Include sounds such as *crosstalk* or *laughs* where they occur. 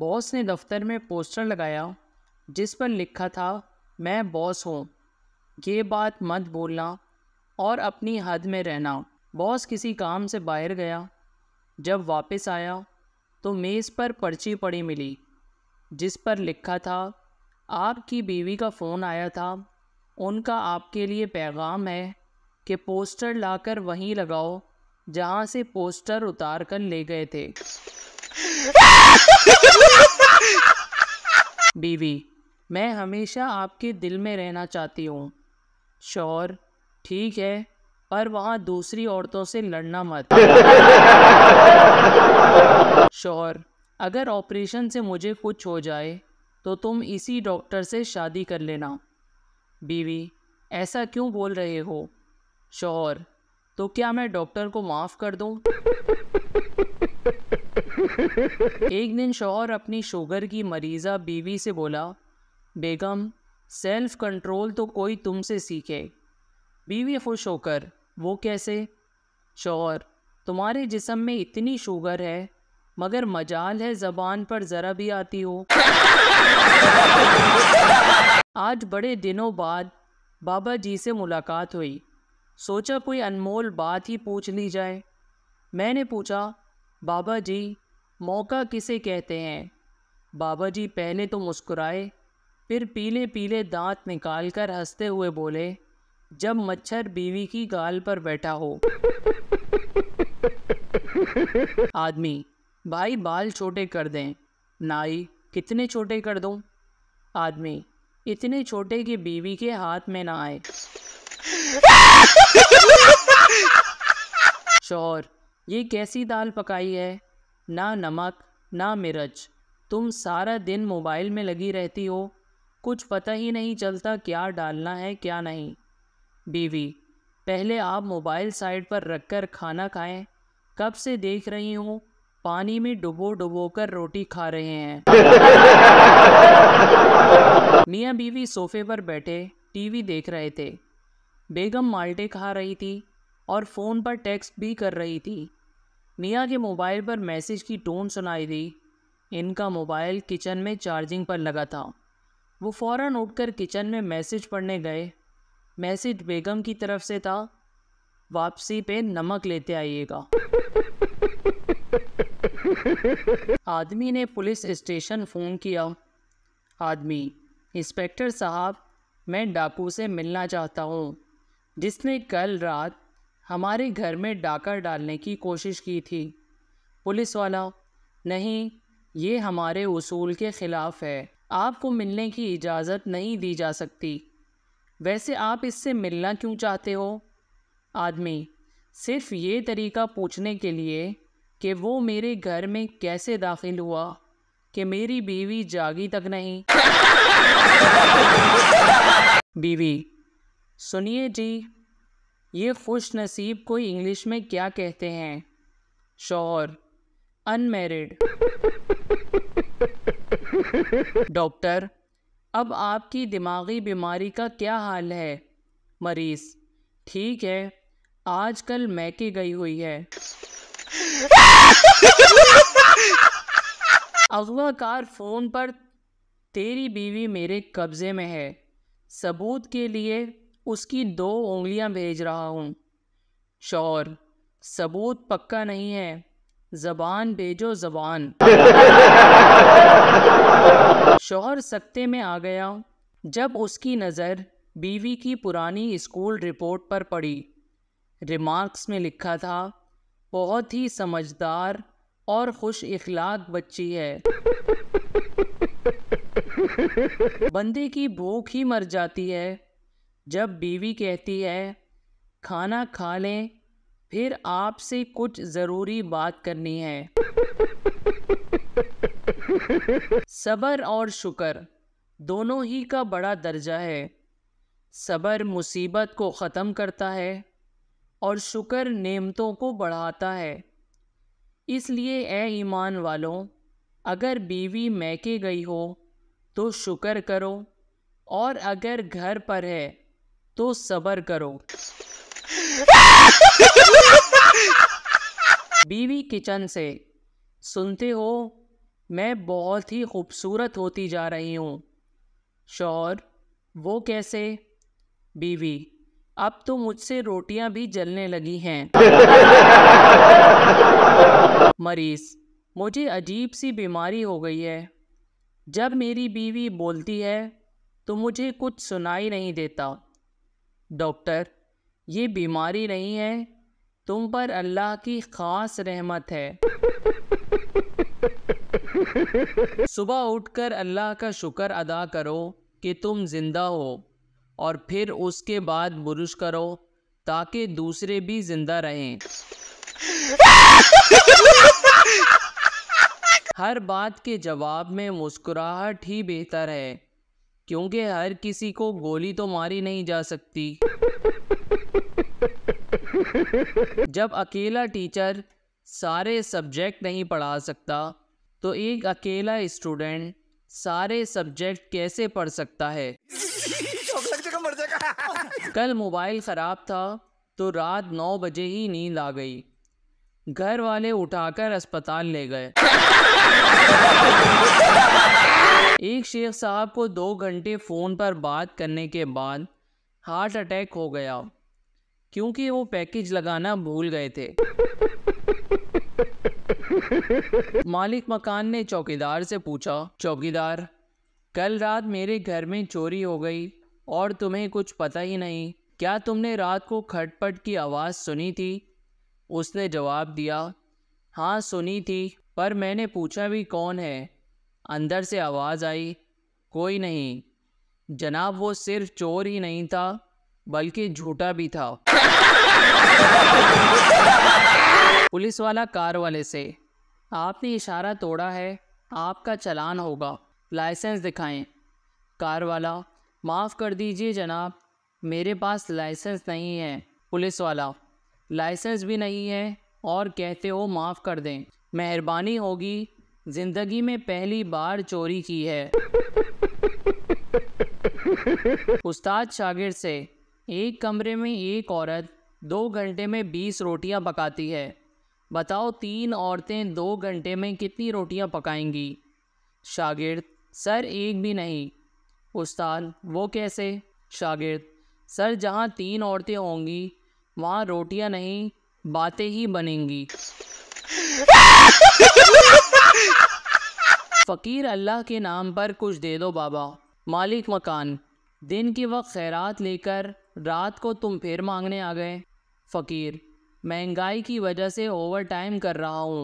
boss ने दफ्तर में पोस्टर लगाया जिस पर लिखा था मैं बॉस हूँ ये बात मत बोलना और अपनी हद में रहना बॉस किसी काम से बाहर गया जब वापस आया तो मेज़ पर पर्ची पड़ी मिली जिस पर लिखा था आपकी बीवी का फ़ोन आया था उनका आपके लिए पैगाम है कि पोस्टर लाकर वहीं लगाओ जहाँ से पोस्टर उतार कर ले गए थे बीवी मैं हमेशा आपके दिल में रहना चाहती हूँ शौर ठीक है पर वहाँ दूसरी औरतों से लड़ना मत शौर अगर ऑपरेशन से मुझे कुछ हो जाए तो तुम इसी डॉक्टर से शादी कर लेना बीवी ऐसा क्यों बोल रहे हो शोर तो क्या मैं डॉक्टर को माफ़ कर दूँ एक दिन शोहर अपनी शुगर की मरीज़ा बीवी से बोला बेगम सेल्फ कंट्रोल तो कोई तुमसे सीखे बीवी खुश होकर वो कैसे शोहर तुम्हारे जिसम में इतनी शुगर है मगर मजाल है जबान पर ज़रा भी आती हो *laughs* आज बड़े दिनों बाद बाबा जी से मुलाकात हुई सोचा कोई अनमोल बात ही पूछ ली जाए मैंने पूछा बाबा जी मौका किसे कहते हैं बाबा जी पहले तो मुस्कुराए फिर पीले पीले दांत निकाल कर हंसते हुए बोले जब मच्छर बीवी की गाल पर बैठा हो आदमी भाई बाल छोटे कर दें नाई कितने छोटे कर दो आदमी इतने छोटे कि बीवी के हाथ में ना आए शोर ये कैसी दाल पकाई है ना नमक ना मिर्च तुम सारा दिन मोबाइल में लगी रहती हो कुछ पता ही नहीं चलता क्या डालना है क्या नहीं बीवी पहले आप मोबाइल साइड पर रख कर खाना खाएं कब से देख रही हूँ पानी में डुबो डुबो कर रोटी खा रहे हैं मियाँ बीवी सोफे पर बैठे टीवी देख रहे थे बेगम माल्टे खा रही थी और फ़ोन पर टेक्स्ट भी कर रही थी मियाँ के मोबाइल पर मैसेज की टोन सुनाई दी इनका मोबाइल किचन में चार्जिंग पर लगा था वो फौरन उठकर किचन में मैसेज पढ़ने गए मैसेज बेगम की तरफ से था वापसी पे नमक लेते आइएगा आदमी ने पुलिस स्टेशन फ़ोन किया आदमी इंस्पेक्टर साहब मैं डाकू से मिलना चाहता हूँ जिसने कल रात हमारे घर में डाका डालने की कोशिश की थी पुलिस वाला नहीं ये हमारे उसूल के ख़िलाफ़ है आपको मिलने की इजाज़त नहीं दी जा सकती वैसे आप इससे मिलना क्यों चाहते हो आदमी सिर्फ ये तरीका पूछने के लिए कि वो मेरे घर में कैसे दाखिल हुआ कि मेरी बीवी जागी तक नहीं *laughs* बीवी सुनिए जी ये खुश नसीब को इंग्लिश में क्या कहते हैं शोर अनमेरिड डॉक्टर अब आपकी दिमागी बीमारी का क्या हाल है मरीज ठीक है आजकल मैके गई हुई है अगवा कार फ़ोन पर तेरी बीवी मेरे कब्ज़े में है सबूत के लिए उसकी दो उंगलियां भेज रहा हूँ शोर सबूत पक्का नहीं है जबान भेजो जबान शोहर सकते में आ गया जब उसकी नज़र बीवी की पुरानी स्कूल रिपोर्ट पर पड़ी रिमार्क्स में लिखा था बहुत ही समझदार और खुश इखलाक बच्ची है बंदे की भूख ही मर जाती है जब बीवी कहती है खाना खा लें फिर आपसे कुछ ज़रूरी बात करनी है सबर और शुक्र दोनों ही का बड़ा दर्जा है सबर मुसीबत को ख़त्म करता है और शुक्र नेमतों को बढ़ाता है इसलिए ए ईमान वालों अगर बीवी मैके गई हो तो शुक्र करो और अगर घर पर है तो सबर करो *laughs* बीवी किचन से सुनते हो मैं बहुत ही खूबसूरत होती जा रही हूँ शौर वो कैसे बीवी अब तो मुझसे रोटियां भी जलने लगी हैं *laughs* मरीज मुझे अजीब सी बीमारी हो गई है जब मेरी बीवी बोलती है तो मुझे कुछ सुनाई नहीं देता डॉक्टर ये बीमारी नहीं है तुम पर अल्लाह की ख़ास रहमत है सुबह उठकर अल्लाह का शुक्र अदा करो कि तुम ज़िंदा हो और फिर उसके बाद बुरुश करो ताकि दूसरे भी ज़िंदा रहें हर बात के जवाब में मुस्कुराहट ही बेहतर है क्योंकि हर किसी को गोली तो मारी नहीं जा सकती जब अकेला टीचर सारे सब्जेक्ट नहीं पढ़ा सकता तो एक अकेला स्टूडेंट सारे सब्जेक्ट कैसे पढ़ सकता है कल मोबाइल ख़राब था तो रात नौ बजे ही नींद आ गई घर वाले उठाकर अस्पताल ले गए एक शेख साहब को दो घंटे फ़ोन पर बात करने के बाद हार्ट अटैक हो गया क्योंकि वो पैकेज लगाना भूल गए थे मालिक मकान ने चौकीदार से पूछा चौकीदार कल रात मेरे घर में चोरी हो गई और तुम्हें कुछ पता ही नहीं क्या तुमने रात को खटपट की आवाज़ सुनी थी उसने जवाब दिया हाँ सुनी थी पर मैंने पूछा भी कौन है अंदर से आवाज़ आई कोई नहीं जनाब वो सिर्फ चोर ही नहीं था बल्कि झूठा भी था पुलिस वाला कार वाले से आपने इशारा तोड़ा है आपका चलान होगा लाइसेंस दिखाएं कार वाला माफ़ कर दीजिए जनाब मेरे पास लाइसेंस नहीं है पुलिस वाला लाइसेंस भी नहीं है और कहते हो माफ़ कर दें मेहरबानी होगी जिंदगी में पहली बार चोरी की है उस्ताद शागिर से एक कमरे में एक औरत दो घंटे में बीस रोटियां पकाती है बताओ तीन औरतें दो घंटे में कितनी रोटियां पकाएंगी शागिर्द सर एक भी नहीं उस्ताद वो कैसे शागिर्द सर जहाँ तीन औरतें होंगी वहाँ रोटियां नहीं बातें ही बनेंगी *laughs* *laughs* *laughs* फ़कीर अल्लाह के नाम पर कुछ दे दो बाबा मालिक मकान दिन के वक्त खैरात लेकर रात को तुम फिर मांगने आ गए फ़कीर महंगाई की वजह से ओवर टाइम कर रहा हूँ